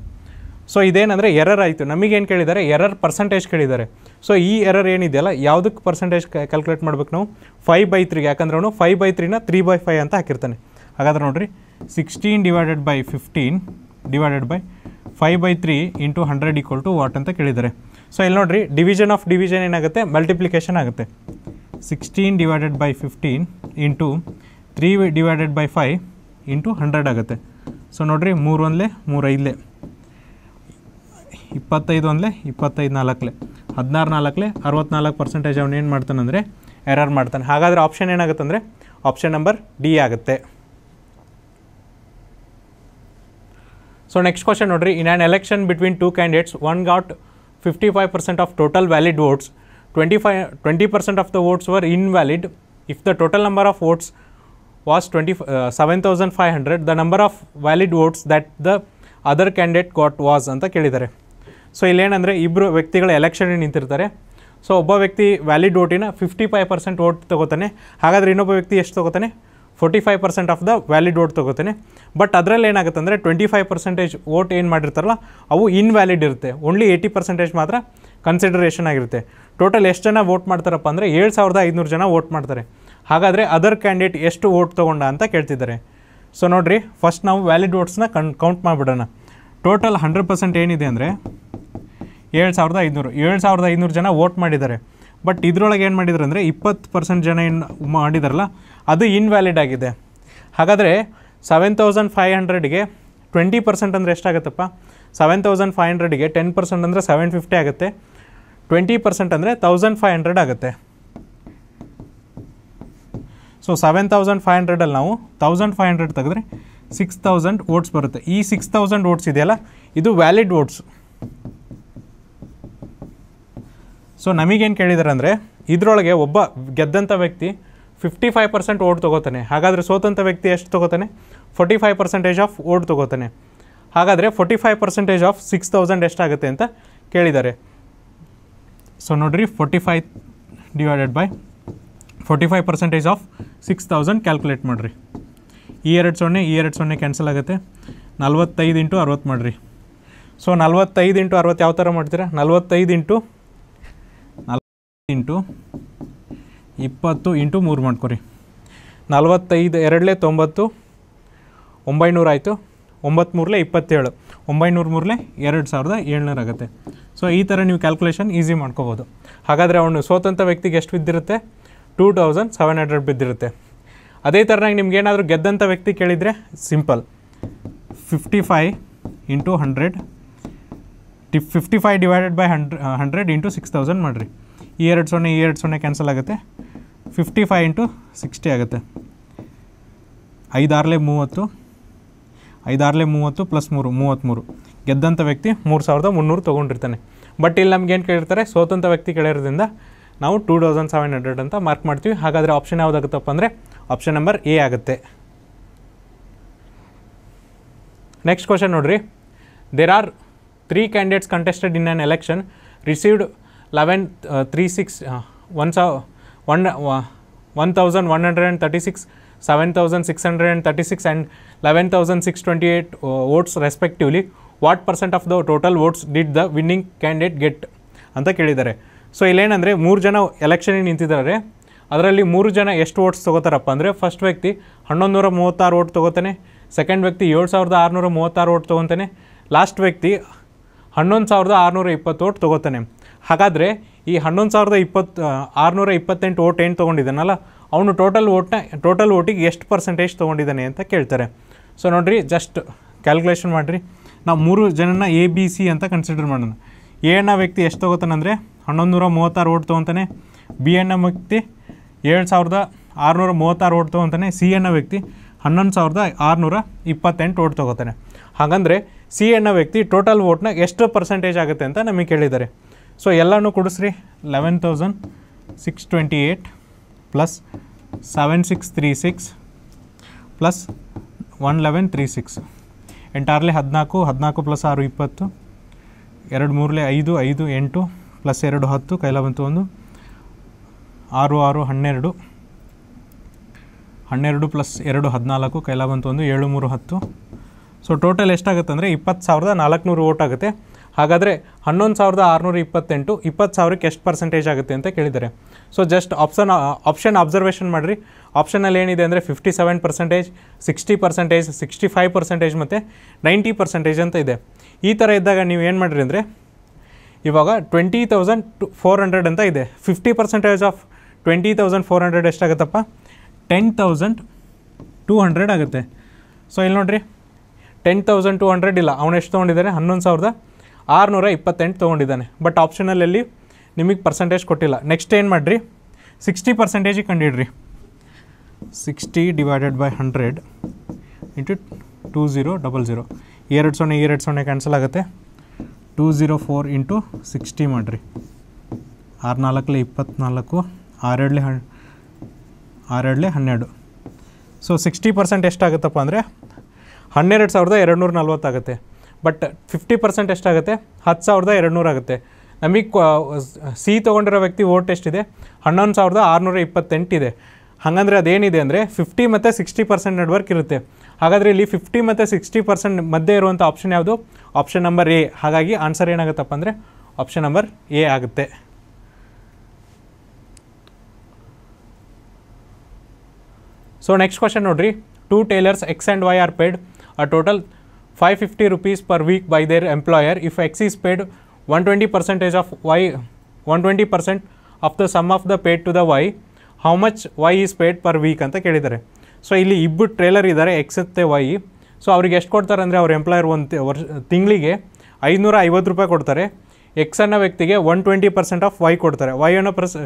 A: ಸೊ ಇದೇನಂದರೆ ಎರರ್ ಆಯಿತು ನಮಗೇನು ಕೇಳಿದ್ದಾರೆ ಎರರ್ ಪರ್ಸೆಂಟೇಜ್ ಕೇಳಿದ್ದಾರೆ ಸೊ ಈ ಎರರ್ ಏನಿದೆಯಲ್ಲ ಯಾವುದಕ್ಕೆ ಪರ್ಸೆಂಟೇಜ್ ಕ್ಯಾಲ್ಕುಲೇಟ್ ಮಾಡ್ಬೇಕು ನಾವು ಫೈವ್ ಬೈ ತ್ರೀಗೆ ಯಾಕಂದ್ರೆ ಅವನು ಫೈವ್ ಬೈ ತ್ರೀನ ತ್ರೀ ಬೈ ಫೈವ್ ಅಂತ ಹಾಕಿರ್ತಾನೆ ಹಾಗಾದ್ರೆ ನೋಡಿರಿ sixteen divided by fifteen divided by five by three into hundred equal to what ಅಂತ ಕೇಳಿದ್ದಾರೆ ಸೊ ಇಲ್ಲಿ ನೋಡಿರಿ ಡಿವಿಷನ್ ಆಫ್ ಡಿವಿಷನ್ ಏನಾಗುತ್ತೆ ಮಲ್ಟಿಪ್ಲಿಕೇಶನ್ ಆಗುತ್ತೆ sixteen divided by fifteen into three divided by five into hundred ಆಗುತ್ತೆ ಸೊ ನೋಡಿರಿ ಮೂರು ಒಂದಲೇ ಮೂರೈದಲೇ ಇಪ್ಪತ್ತೈದು ಒಂದಲೇ ಇಪ್ಪತ್ತೈದು ನಾಲ್ಕಲೆ ಹದಿನಾರು ನಾಲ್ಕಲೆ ಅರವತ್ನಾಲ್ಕು ಪರ್ಸೆಂಟೇಜ್ ಅವನು ಏನು ಮಾಡ್ತಾನೆ ಅಂದರೆ ಎರರ್ ಮಾಡ್ತಾನೆ ಹಾಗಾದರೆ ಆಪ್ಷನ್ ಏನಾಗುತ್ತೆ ಅಂದರೆ ಆಪ್ಷನ್ ನಂಬರ್ ಡಿ ಆಗುತ್ತೆ ಸೊ ನೆಕ್ಸ್ಟ್ ಕ್ವಶನ್ ನೋಡ್ರಿ in and election between two candidates one got fifty five percent of total valid votes twenty five twenty percent of the votes were in valid if the total number of votes was twenty seven thousand five hundred the number of valid votes that the other candidate got was ಅಂತ ಕೇಳಿದ್ದಾರೆ so ಇಲ್ಲೇನಂದರೆ ಇಬ್ಬರು ವ್ಯಕ್ತಿಗಳ election ನಿಂತಿರ್ತಾರೆ so ಒಬ್ಬ ವ್ಯಕ್ತಿ valid ವೋಟಿನ fifty five percent vote ತೊಗೋತಾನೆ ಹಾಗಾದರೆ ಇನ್ನೊಬ್ಬ ವ್ಯಕ್ತಿ ಎಷ್ಟು ತಗೋತಾನೆ forty five percent of the valid vote ತೊಗೋತೇನೆ ಬಟ್ ಅದರಲ್ಲಿ ಏನಾಗುತ್ತೆ ಅಂದರೆ ಟ್ವೆಂಟಿ ಫೈವ್ ಪರ್ಸೆಂಟೇಜ್ ವೋಟ್ ಏನು ಮಾಡಿರ್ತಾರಲ್ಲ ಅವು ಇನ್ವ್ಯಾಲಿಡ್ ಇರುತ್ತೆ ಓನ್ಲಿ ಏಯ್ಟಿ ಪರ್ಸೆಂಟೇಜ್ ಮಾತ್ರ ಕನ್ಸಿಡರೇಷನ್ ಆಗಿರುತ್ತೆ ಟೋಟಲ್ ಎಷ್ಟು ಜನ ವೋಟ್ ಮಾಡ್ತಾರಪ್ಪ ಅಂದರೆ ಏಳು ಸಾವಿರದ ಐದುನೂರು ಜನ ವೋಟ್ ಮಾಡ್ತಾರೆ ಹಾಗಾದರೆ ಅದರ್ ಕ್ಯಾಂಡಿಡೇಟ್ ಎಷ್ಟು ವೋಟ್ ತೊಗೊಂಡ ಅಂತ ಕೇಳ್ತಿದ್ದಾರೆ ಸೊ ನೋಡಿರಿ ಫಸ್ಟ್ ನಾವು ವ್ಯಾಲಿಡ್ ವೋಟ್ಸ್ನ ಕನ್ ಕೌಂಟ್ ಮಾಡಿಬಿಡೋಣ ಟೋಟಲ್ ಹಂಡ್ರೆಡ್ ಪರ್ಸೆಂಟ್ ಏನಿದೆ ಅಂದರೆ ಏಳು ಸಾವಿರದ ಐದುನೂರು ಏಳು ಸಾವಿರದ ಐನೂರು ಜನ ವೋಟ್ ಮಾಡಿದ್ದಾರೆ ಬಟ್ ಇದ್ರೊಳಗೆ ಏನು ಮಾಡಿದ್ರಂದರೆ ಅಂದರೆ ಇಪ್ಪತ್ತು ಪರ್ಸೆಂಟ್ ಜನ ಏನು ಮಾಡಿದಾರಲ್ಲ ಅದು ಇನ್ವ್ಯಾಲಿಡ್ ಆಗಿದೆ ಹಾಗಾದರೆ ಸೆವೆನ್ ತೌಸಂಡ್ ಫೈವ್ ಹಂಡ್ರೆಡ್ಗೆ ಟ್ವೆಂಟಿ ಪರ್ಸೆಂಟ್ ಅಂದರೆ ಎಷ್ಟಾಗುತ್ತಪ್ಪ ಸೆವೆನ್ ತೌಸಂಡ್ ಫೈವ್ ಹಂಡ್ರೆಡ್ಗೆ ಟೆನ್ ಪರ್ಸೆಂಟ್ ಅಂದರೆ ಸೆವೆನ್ ಫಿಫ್ಟಿ ಆಗುತ್ತೆ ಟ್ವೆಂಟಿ ಪರ್ಸೆಂಟ್ ಅಂದರೆ ತೌಸಂಡ್ ಫೈವ್ ಹಂಡ್ರೆಡ್ ಆಗುತ್ತೆ ಸೊ ಸೆವೆನ್ ತೌಸಂಡ್ ಫೈವ್ ಹಂಡ್ರೆಡಲ್ಲಿ ನಾವು ತೌಸಂಡ್ ಫೈವ್ ಹಂಡ್ರೆಡ್ ತೆಗೆದ್ರೆ ಸಿಕ್ಸ್ ತೌಸಂಡ್ ಓಟ್ಸ್ ಬರುತ್ತೆ ಈ ಸಿಕ್ಸ್ ತೌಸಂಡ್ ಓಟ್ಸ್ ಇದೆಯಲ್ಲ ಇದು ವ್ಯಾಲಿಡ್ ಓಟ್ಸ್ ಸೊ ನಮಗೇನು ಕೇಳಿದ್ದಾರೆ ಅಂದರೆ ಇದರೊಳಗೆ ಒಬ್ಬ ಗೆದ್ದಂಥ ವ್ಯಕ್ತಿ ಫಿಫ್ಟಿ ಫೈವ್ ಪರ್ಸೆಂಟ್ ಓಟ್ ತೊಗೋತಾನೆ ಹಾಗಾದರೆ ಸೋತಂಥ ವ್ಯಕ್ತಿ ಎಷ್ಟು ತೊಗೋತಾನೆ forty five percentage of vote ತೊಗೋತಾನೆ ಹಾಗಾದರೆ forty five percentage of six thousand ಎಷ್ಟಾಗುತ್ತೆ ಅಂತ ಕೇಳಿದ್ದಾರೆ ಸೊ ನೋಡಿರಿ forty five divided by forty five percentage of six thousand calculate ಮಾಡಿರಿ ಈ ಎರಡು ಸೊನ್ನೆ ಈ ಎರಡು ಸೊನ್ನೆ ಕ್ಯಾನ್ಸಲ್ ಆಗುತ್ತೆ ನಲ್ವತ್ತೈದು ಇಂಟು ಅರವತ್ತು ಮಾಡಿರಿ ಸೊ ನಲ್ವತ್ತೈದು ಇಂಟು ಅರವತ್ತು ಯಾವ ಥರ ಮಾಡ್ತೀರಾ ನಲ್ವತ್ತೈದು ಇಂಟು ನಲ್ವತ್ತೈದು ಇಂಟು ಇಪ್ಪತ್ತು ಇಂಟು ಮೂರು ಮಾಡ್ಕೊರಿ ನಲವತ್ತೈದು ಎರಡಲೇ ತೊಂಬತ್ತು ಒಂಬೈನೂರು ಆಯಿತು ಒಂಬತ್ತು ಮೂರಲೆ ಇಪ್ಪತ್ತೇಳು ಒಂಬೈನೂರು ಮೂರಲೆ ಎರಡು ಸಾವಿರದ ಏಳ್ನೂರು ಆಗುತ್ತೆ ಸೊ ಈ ಥರ ನೀವು ಕ್ಯಾಲ್ಕುಲೇಷನ್ ಈಸಿ ಮಾಡ್ಕೋಬೋದು ಹಾಗಾದರೆ ಅವನು ಸೋತಂಥ ವ್ಯಕ್ತಿಗೆ ಎಷ್ಟು ಬಿದ್ದಿರುತ್ತೆ ಟೂ ತೌಸಂಡ್ ಸೆವೆನ್ ಹಂಡ್ರೆಡ್ ಬಿದ್ದಿರುತ್ತೆ ಅದೇ ಥರನಾಗಿ ನಿಮ್ಗೆ ಏನಾದರೂ ಗೆದ್ದಂಥ ವ್ಯಕ್ತಿ ಕೇಳಿದರೆ simple fifty five into hundred ಟಿ fifty five divided by hundred hundred into six thousand ಮಾಡಿರಿ ಈ ಎರಡು ಸೊನ್ನೆ ಈ ಎರಡು ಸೊನ್ನೆ ಕ್ಯಾನ್ಸಲ್ ಆಗುತ್ತೆ ಫಿಫ್ಟಿ ಫೈ ಇಂಟು ಸಿಕ್ಸ್ಟಿ ಆಗುತ್ತೆ ಐದಾರಲೆ ಮೂವತ್ತು ಐದಾರಲೆ ಮೂವತ್ತು ಪ್ಲಸ್ ಮೂರು ಮೂವತ್ತ್ಮೂರು ಗೆದ್ದಂಥ ವ್ಯಕ್ತಿ ಮೂರು ಸಾವಿರದ ಮುನ್ನೂರು ತೊಗೊಂಡಿರ್ತಾನೆ ಬಟ್ ಇಲ್ಲಿ ನಮ್ಗೆ ಏನು ಕೇಳಿರ್ತಾರೆ ಸೋತಂಥ ವ್ಯಕ್ತಿ ಕೇಳಿರೋದ್ರಿಂದ ನಾವು ಟೂ ತೌಸಂಡ್ ಸೆವೆನ್ ಹಂಡ್ರೆಡ್ ಅಂತ ಮಾರ್ಕ್ ಮಾಡ್ತೀವಿ ಹಾಗಾದರೆ ಆಪ್ಷನ್ ಯಾವುದಾಗುತ್ತಪ್ಪ ಅಂದರೆ ಆಪ್ಷನ್ ನಂಬರ್ ಎ ಆಗುತ್ತೆ ನೆಕ್ಸ್ಟ್ ಕ್ವಶನ್ ನೋಡ್ರಿ there are three candidates contested in an election received eleven three six one saw one one thousand one hundred and thirty six seven thousand six hundred and thirty six and eleven thousand six twenty eight votes respectively what percent of the total votes did the winning candidate get ಅಂತ ಕೇಳಿದ್ದಾರೆ so ಇಲ್ಲೇನಂದರೆ ಮೂರು ಜನ ಎಲೆಕ್ಷನಿಗೆ ನಿಂತಿದ್ದಾರೆ ಅದರಲ್ಲಿ ಮೂರು ಜನ ಎಷ್ಟು votes ತೊಗೋತಾರಪ್ಪ ಅಂದರೆ ಫಸ್ಟ್ ವ್ಯಕ್ತಿ ಹನ್ನೊಂದು ನೂರ ಮೂವತ್ತಾರು ಓಟ್ ತೊಗೋತಾನೆ ಸೆಕೆಂಡ್ ವ್ಯಕ್ತಿ ಏಳು ಸಾವಿರದ ಆರುನೂರ ಮೂವತ್ತಾರು ಓಟ್ ತೊಗೊಳ್ತಾನೆ ಲಾಸ್ಟ್ ವ್ಯಕ್ತಿ ಹನ್ನೊಂದು ಸಾವಿರದ ಆರುನೂರ ಇಪ್ಪತ್ತು ಓಟ್ ತೊಗೋತಾನೆ ಹಾಗಾದರೆ ಈ ಹನ್ನೊಂದು ಸಾವಿರದ ಇಪ್ಪತ್ತು ಆರುನೂರ ಇಪ್ಪತ್ತೆಂಟು ಓಟ್ ಏನು ತೊಗೊಂಡಿದ್ದಾನಲ್ಲ ಅವನು ಟೋಟಲ್ ಓಟ್ನ ಟೋಟಲ್ ವೋಟಿಗೆ ಎಷ್ಟು ಪರ್ಸೆಂಟೇಜ್ ತೊಗೊಂಡಿದ್ದಾನೆ ಅಂತ ಕೇಳ್ತಾರೆ ಸೊ ನೋಡಿರಿ ಜಸ್ಟ್ ಕ್ಯಾಲ್ಕುಲೇಷನ್ ಮಾಡಿರಿ ನಾವು ಮೂರು ಜನನ ಎ ಬಿ ಸಿ ಅಂತ ಕನ್ಸಿಡರ್ ಮಾಡೋಣ ಎ ಅಣ್ಣ ವ್ಯಕ್ತಿ ಎಷ್ಟು ತೊಗೋತಾನಂದರೆ ಹನ್ನೊಂದು ನೂರ ಮೂವತ್ತಾರು ಓಟ್ ತೊಗೊತಾನೆ ಬಿ ಅಣ್ಣ ವ್ಯಕ್ತಿ ಏಳು ಸಾವಿರದ ಆರುನೂರ ಮೂವತ್ತಾರು ಓಟ್ ತೊಗೊತಾನೆ ಸಿ ಅಣ್ಣ ವ್ಯಕ್ತಿ ಹನ್ನೊಂದು ಸಾವಿರದ ಆರುನೂರ ಇಪ್ಪತ್ತೆಂಟು ಓಟ್ ತೊಗೋತಾನೆ ಹಾಗಂದರೆ ಸಿ ಅಣ್ಣ ವ್ಯಕ್ತಿ ಟೋಟಲ್ ಓಟ್ನ ಎಷ್ಟು ಪರ್ಸೆಂಟೇಜ್ ಆಗುತ್ತೆ ಅಂತ ನಮಗೆ ಕೇಳಿದ್ದಾರೆ ಸೊ ಎಲ್ಲನೂ ಕೊಡಿಸ್ರಿ eleven thousand six twenty eight plus seven six three six plus one eleven three six ಎಂಟಾರ್ಲಿ ಹದಿನಾಲ್ಕು ಹದಿನಾಲ್ಕು ಪ್ಲಸ್ ಆರು ಇಪ್ಪತ್ತು ಎರಡು ಮೂರಲೆ ಐದು ಐದು ಎಂಟು ಪ್ಲಸ್ ಎರಡು ಹತ್ತು ಕೈಲ ಬಂತು ಒಂದು ಆರು ಆರು ಹನ್ನೆರಡು ಹನ್ನೆರಡು ಪ್ಲಸ್ ಎರಡು ಹದಿನಾಲ್ಕು ಕೈಲ ಬಂತು ಒಂದು ಏಳು ಮೂರು ಹತ್ತು ಸೊ ಟೋಟಲ್ ಎಷ್ಟಾಗುತ್ತೆ ಅಂದರೆ ಇಪ್ಪತ್ತು ಸಾವಿರದ ನಾಲ್ಕುನೂರು ಓಟ್ ಆಗುತ್ತೆ ಹಾಗಾದರೆ ಹನ್ನೊಂದು ಸಾವಿರದ ಆರುನೂರ ಇಪ್ಪತ್ತೆಂಟು ಇಪ್ಪತ್ತು ಸಾವಿರಕ್ಕೆ ಎಷ್ಟು ಪರ್ಸೆಂಟೇಜ್ ಆಗುತ್ತೆ ಅಂತ ಕೇಳಿದ್ದಾರೆ so just option option observation ಮಾಡಿರಿ ಆಪ್ಷನಲ್ಲಿ ಏನಿದೆ ಅಂದರೆ fifty seven percentage sixty percentage sixty five percentage ಮತ್ತು ನೈಂಟಿ ಪರ್ಸೆಂಟೇಜ್ ಅಂತ ಇದೆ ಈ ಥರ ಇದ್ದಾಗ ನೀವು ಏನು ಮಾಡಿರಿ ಅಂದರೆ ಇವಾಗ twenty thousand two four hundred ಅಂತ ಇದೆ fifty percentage of twenty thousand four hundred ಎಷ್ಟಾಗುತ್ತಪ್ಪ ಟೆನ್ ತೌಸಂಡ್ ಟೂ ಹಂಡ್ರೆಡ್ ಆಗುತ್ತೆ ಸೊ ಇಲ್ಲಿ ನೋಡಿರಿ ಟೆನ್ ತೌಸಂಡ್ ಟು ಹಂಡ್ರೆಡ್ ಇಲ್ಲ ಅವನು ಎಷ್ಟು ತೊಗೊಂಡಿದ್ದಾರೆ ಹನ್ನೊಂದು ಸಾವಿರದ ಆರುನೂರ ಇಪ್ಪತ್ತೆಂಟು ತೊಗೊಂಡಿದ್ದಾನೆ ಬಟ್ ಆಪ್ಷನಲ್ಲಿ ನಿಮಗೆ ಪರ್ಸೆಂಟೇಜ್ ಕೊಟ್ಟಿಲ್ಲ ನೆಕ್ಸ್ಟ್ ಏನು ಮಾಡಿರಿ ಸಿಕ್ಸ್ಟಿ ಪರ್ಸೆಂಟೇಜಿಗೆ ಕಂಡಿಡ್ರಿ sixty divided by hundred into two zero double zero ಎರಡು ಸೊನ್ನೆ ಎರಡು ಸೊನ್ನೆ ಕ್ಯಾನ್ಸಲ್ ಆಗುತ್ತೆ two zero four into sixty ಮಾಡಿರಿ ಆರು ನಾಲ್ಕಲೆ ಇಪ್ಪತ್ತ್ನಾಲ್ಕು ಆರೆರಡಲೆ ಹನ್ ಆರೆರಡಲೆ ಹನ್ನೆರಡು ಸೊ ಸಿಕ್ಸ್ಟಿ ಪರ್ಸೆಂಟ್ ಎಷ್ಟಾಗುತ್ತಪ್ಪ ಅಂದರೆ ಹನ್ನೆರಡು ಸಾವಿರದ ಎರಡು ನೂರ ನಲ್ವತ್ತಾಗುತ್ತೆ ಬಟ್ ಫಿಫ್ಟಿ ಪರ್ಸೆಂಟ್ ಎಷ್ಟಾಗುತ್ತೆ ಹತ್ತು ಸಾವಿರದ ಎರಡುನೂರು ಆಗುತ್ತೆ ನಮಗೆ ಸಿ ತೊಗೊಂಡಿರೋ ವ್ಯಕ್ತಿ ವೋಟ್ ಎಷ್ಟಿದೆ ಹನ್ನೊಂದು ಸಾವಿರದ ಆರುನೂರ ಇಪ್ಪತ್ತೆಂಟಿದೆ ಹಾಗಂದರೆ ಅದೇನಿದೆ ಅಂದರೆ ಫಿಫ್ಟಿ ಮತ್ತು ಸಿಕ್ಸ್ಟಿ ಪರ್ಸೆಂಟ್ ನೆಟ್ವರ್ಕ್ ಇರುತ್ತೆ ಹಾಗಾದರೆ ಇಲ್ಲಿ ಫಿಫ್ಟಿ ಮತ್ತು ಸಿಕ್ಸ್ಟಿ ಪರ್ಸೆಂಟ್ ಮಧ್ಯೆ ಇರುವಂಥ ಆಪ್ಷನ್ ಯಾವುದು ಆಪ್ಷನ್ ನಂಬರ್ ಎ ಹಾಗಾಗಿ ಆನ್ಸರ್ ಏನಾಗುತ್ತಪ್ಪ ಅಂದರೆ ಆಪ್ಷನ್ ನಂಬರ್ ಎ ಆಗುತ್ತೆ ಸೊ ನೆಕ್ಸ್ಟ್ ಕ್ವಶನ್ ನೋಡ್ರಿ two tailors X and Y are paid a total 550 rupees per week by their employer if X is paid 120 of Y Y, 120 percent of the sum of the paid to the Y, how much Y is paid per week ಅಂತ ಕೇಳಿದ್ದಾರೆ so ಇಲ್ಲಿ ಇಬ್ಬರು trailer ಇದ್ದಾರೆ X ಮತ್ತು Y so ಅವ್ರಿಗೆ ಎಷ್ಟು ಕೊಡ್ತಾರೆ ಅಂದರೆ ಅವ್ರ ಎಂಪ್ಲಾಯರ್ ಒಂದು ವರ್ಷ ತಿಂಗಳಿಗೆ ಐನೂರ ಐವತ್ತು ರೂಪಾಯಿ ಕೊಡ್ತಾರೆ ಎಕ್ಸ್ ಅನ್ನೋ ವ್ಯಕ್ತಿಗೆ one twenty percent of Y ಕೊಡ್ತಾರೆ ವೈ ಅನ್ನೋ ಪ್ರಸ್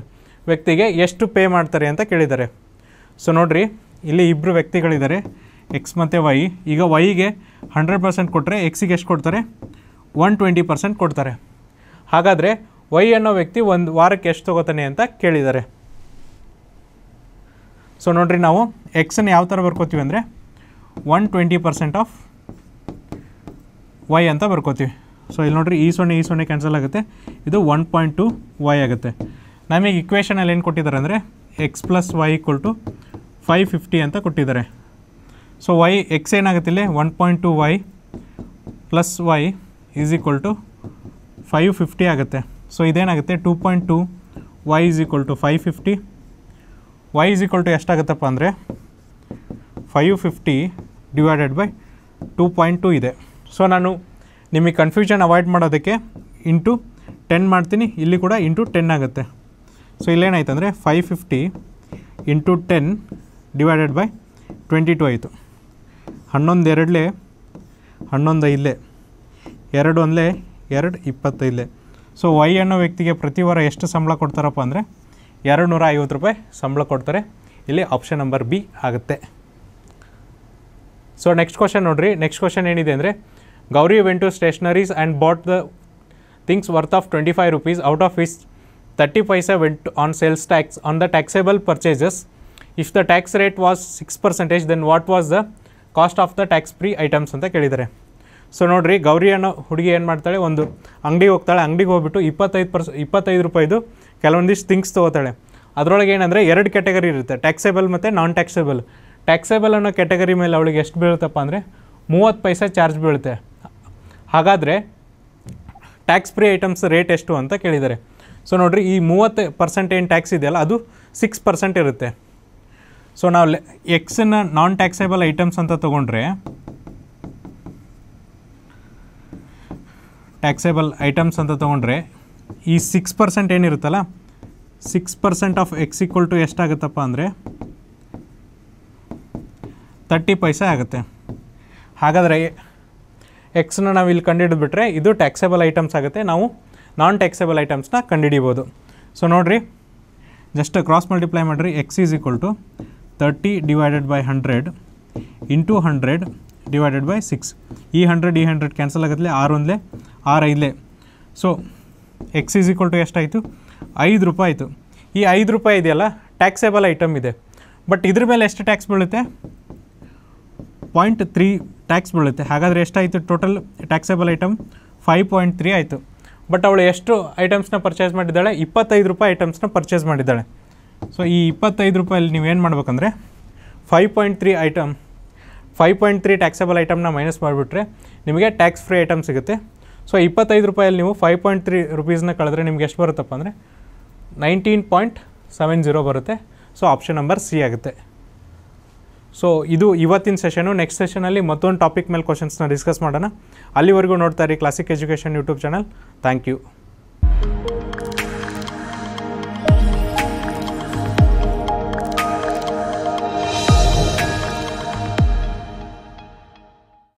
A: ವ್ಯಕ್ತಿಗೆ ಎಷ್ಟು ಪೇ ಮಾಡ್ತಾರೆ ಅಂತ ಕೇಳಿದ್ದಾರೆ ಸೊ ನೋಡ್ರಿ ಇಲ್ಲಿ ಇಬ್ಬರು ವ್ಯಕ್ತಿಗಳಿದ್ದಾರೆ ಎಕ್ಸ್ ಮತ್ತು ವೈ ಈಗ ವೈಗೆ ಹಂಡ್ರೆಡ್ ಪರ್ಸೆಂಟ್ ಕೊಟ್ಟರೆ ಎಕ್ಸಿಗೆ ಎಷ್ಟು ಕೊಡ್ತಾರೆ ಒನ್ ಟ್ವೆಂಟಿ ಪರ್ಸೆಂಟ್ ಕೊಡ್ತಾರೆ ಹಾಗಾದರೆ ವೈ ಅನ್ನೋ ವ್ಯಕ್ತಿ ಒಂದು ವಾರಕ್ಕೆ ಎಷ್ಟು ತೊಗೋತಾನೆ ಅಂತ ಕೇಳಿದ್ದಾರೆ ಸೊ ನೋಡ್ರಿ ನಾವು ಎಕ್ಸನ್ನು ಯಾವ ಥರ ಬರ್ಕೋತೀವಿ ಅಂದರೆ one twenty percent of Y ಅಂತ ಬರ್ಕೋತೀವಿ ಸೊ ಇಲ್ಲಿ ನೋಡ್ರಿ ಈ ಸೊನ್ನೆ ಈ ಸೊನ್ನೆ ಕ್ಯಾನ್ಸಲ್ ಆಗುತ್ತೆ ಇದು ಒನ್ ಪಾಯಿಂಟ್ ಟು ವೈ ಆಗುತ್ತೆ ನಮಗೆ ಇಕ್ವೇಷನಲ್ಲಿ ಏನು ಕೊಟ್ಟಿದ್ದಾರೆ ಅಂದರೆ X plus Y equal to five fifty ಅಂತ ಕೊಟ್ಟಿದ್ದಾರೆ ಸೊ ವೈ ಎಕ್ಸ್ ಏನಾಗುತ್ತೆ ಇಲ್ಲಿ one point two Y plus Y is equal to five fifty ಆಗುತ್ತೆ ಸೊ ಇದೇನಾಗುತ್ತೆ two point two Y is equal to five fifty Y is equal to ಎಷ್ಟಾಗುತ್ತಪ್ಪ ಅಂದರೆ five fifty divided by two point two ಇದೆ so ನಾನು ನಿಮಗೆ confusion avoid ಮಾಡೋದಕ್ಕೆ into ten ಮಾಡ್ತೀನಿ ಇಲ್ಲಿ ಕೂಡ ಇಂಟು ಟೆನ್ ಆಗುತ್ತೆ ಸೊ ಇಲ್ಲೇನಾಯ್ತು ಅಂದರೆ five fifty into ten divided by twenty two ಆಯಿತು ಹನ್ನೊಂದು ಎರಡಲೇ ಹನ್ನೊಂದು ಐದಲೇ ಎರಡು ಒಂದಲೆ ಎರಡು ಇಪ್ಪತ್ತೈದಲೆ ಸೊ ವೈ ಅನ್ನೋ ವ್ಯಕ್ತಿಗೆ ಪ್ರತಿ ವಾರ ಎಷ್ಟು ಸಂಬಳ ಕೊಡ್ತಾರಪ್ಪ ಅಂದರೆ ಎರಡು ನೂರ ಐವತ್ತು ರೂಪಾಯಿ ಸಂಬಳ ಕೊಡ್ತಾರೆ ಇಲ್ಲಿ ಆಪ್ಷನ್ ನಂಬರ್ ಬಿ ಆಗುತ್ತೆ ಸೊ ನೆಕ್ಸ್ಟ್ ಕ್ವಶನ್ ನೋಡಿರಿ ನೆಕ್ಸ್ಟ್ ಕ್ವಶನ್ ಏನಿದೆ ಅಂದರೆ Gauri went to stationeries and bought the things worth of twenty five rupees out of which thirty paise went on sales tax on the taxable purchases if the tax rate was six percentage then what was the cost of the tax free items ಅಂತ ಕೇಳಿದ್ದಾರೆ so ನೋಡಿರಿ ಗೌರಿ ಅನ್ನೋ ಹುಡುಗಿ ಏನು ಮಾಡ್ತಾಳೆ ಒಂದು ಅಂಗಡಿಗೆ ಹೋಗ್ತಾಳೆ ಅಂಗಡಿಗೆ ಹೋಗ್ಬಿಟ್ಟು ಇಪ್ಪತ್ತೈದು ಪರ್ಸ್ ಇಪ್ಪತ್ತೈದು ರೂಪಾಯಿದು ಕೆಲವೊಂದಿಷ್ಟು ಥಿಂಗ್ಸ್ ತೊಗೋತಾಳೆ ಅದರೊಳಗೆ ಏನಂದರೆ ಎರಡು ಕೆಟಗರಿ ಇರುತ್ತೆ ಟ್ಯಾಕ್ಸೇಬಲ್ ಮತ್ತು ನಾನ್ ಟ್ಯಾಕ್ಸೇಬಲ್ ಟ್ಯಾಕ್ಸೇಬಲ್ ಅನ್ನೋ ಕೆಟಗರಿ ಮೇಲೆ ಅವಳಿಗೆ ಎಷ್ಟು ಬೀಳುತ್ತಪ್ಪ ಅಂದರೆ ಮೂವತ್ತು ಪೈಸೆ ಚಾರ್ಜ್ ಬೀಳುತ್ತೆ ಹಾಗಾದರೆ ಟ್ಯಾಕ್ಸ್ ಫ್ರೀ ಐಟಮ್ಸ್ ರೇಟ್ ಎಷ್ಟು ಅಂತ ಕೇಳಿದ್ದಾರೆ ಸೊ ನೋಡಿರಿ ಈ ಮೂವತ್ತು ಪರ್ಸೆಂಟ್ ಏನು ಟ್ಯಾಕ್ಸ್ ಇದೆಯಲ್ಲ ಅದು ಸಿಕ್ಸ್ ಪರ್ಸೆಂಟ್ ಇರುತ್ತೆ ಸೊ ನಾವು ಎಕ್ಸನ್ನ ನಾನ್ ಟ್ಯಾಕ್ಸೇಬಲ್ ಐಟಮ್ಸ್ ಅಂತ ತೊಗೊಂಡ್ರೆ ಟ್ಯಾಕ್ಸೇಬಲ್ ಐಟಮ್ಸ್ ಅಂತ ತೊಗೊಂಡ್ರೆ ಈ ಸಿಕ್ಸ್ ಪರ್ಸೆಂಟ್ ಏನಿರುತ್ತಲ್ಲ six percent of X equal to ಎಷ್ಟಾಗುತ್ತಪ್ಪ ಅಂದರೆ ತರ್ಟಿ ಪೈಸೆ ಆಗುತ್ತೆ ಹಾಗಾದರೆ ಎಕ್ಸನ್ನ ನಾವು ಇಲ್ಲಿ ಕಂಡುಹಿಡಿದ್ಬಿಟ್ರೆ ಇದು ಟ್ಯಾಕ್ಸೇಬಲ್ ಐಟಮ್ಸ್ ಆಗುತ್ತೆ ನಾವು ನಾನ್ ಟ್ಯಾಕ್ಸೇಬಲ್ ಐಟಮ್ಸ್ನ ಕಂಡುಹಿಡಿಬೋದು ಸೊ ನೋಡಿರಿ ಜಸ್ಟ್ ಕ್ರಾಸ್ ಮಲ್ಟಿಪ್ಲೈ ಮಾಡಿರಿ X is equal to divided by hundred hundred into hundred divided by six ಈ ಹಂಡ್ರೆಡ್ ಈ ಹಂಡ್ರೆಡ್ ಕ್ಯಾನ್ಸಲ್ ಆಗುತ್ತೆ ಆರು ಒಂದಲೇ ಆರು ಐದಲೇ so X is equal to ಎಷ್ಟಾಯಿತು ಐದು ರೂಪಾಯಿ ಆಯಿತು ಈ ಐದು ರೂಪಾಯಿ ಇದೆಯಲ್ಲ ಟ್ಯಾಕ್ಸೇಬಲ್ ಐಟಮ್ ಇದೆ ಬಟ್ ಇದ್ರ ಮೇಲೆ ಎಷ್ಟು ಟ್ಯಾಕ್ಸ್ ಬೀಳುತ್ತೆ ಪಾಯಿಂಟ್ ತ್ರೀ ಟ್ಯಾಕ್ಸ್ ಬೀಳುತ್ತೆ ಹಾಗಾದರೆ ಎಷ್ಟಾಯಿತು total taxable item five point three ಆಯಿತು ಬಟ್ ಅವಳು ಎಷ್ಟು ಐಟಮ್ಸ್ನ ಪರ್ಚೇಸ್ ಮಾಡಿದ್ದಾಳೆ ಇಪ್ಪತ್ತೈದು ರೂಪಾಯಿ ಐಟಮ್ಸ್ನ ಪರ್ಚೇಸ್ ಮಾಡಿದ್ದಾಳೆ ಸೊ ಈ ಇಪ್ಪತ್ತೈದು ರೂಪಾಯಲ್ಲಿ ನೀವು ಏನು ಮಾಡ್ಬೇಕಂದ್ರೆ five point three item five point three taxable ಐಟಮ್ನ ಮೈನಸ್ ಮಾಡಿಬಿಟ್ರೆ ನಿಮಗೆ ಟ್ಯಾಕ್ಸ್ ಫ್ರೀ ಐಟಮ್ ಸಿಗುತ್ತೆ ಸೊ ಇಪ್ಪತ್ತೈದು ರೂಪಾಯಲ್ಲಿ ನೀವು ಫೈವ್ ಪಾಯಿಂಟ್ ತ್ರೀ ರುಪೀಸ್ನ ಕಳೆದ್ರೆ ನಿಮ್ಗೆ ಎಷ್ಟು ಬರುತ್ತಪ್ಪ ಅಂದರೆ ನೈನ್ಟೀನ್ ಪಾಯಿಂಟ್ ಸೆವೆನ್ ಜೀರೋ ಬರುತ್ತೆ ಸೊ ಆಪ್ಷನ್ ನಂಬರ್ ಸಿ ಆಗುತ್ತೆ ಸೊ ಇದು ಇವತ್ತಿನ ಸೆಷನು ನೆಕ್ಸ್ಟ್ ಸೆಷನಲ್ಲಿ ಮತ್ತೊಂದು ಟಾಪಿಕ್ ಮೇಲೆ ಕ್ವಶನ್ಸ್ನ ಡಿಸ್ಕಸ್ ಮಾಡೋಣ ಅಲ್ಲಿವರೆಗೂ ನೋಡ್ತಾ ಇರಿ Classic education YouTube channel thank you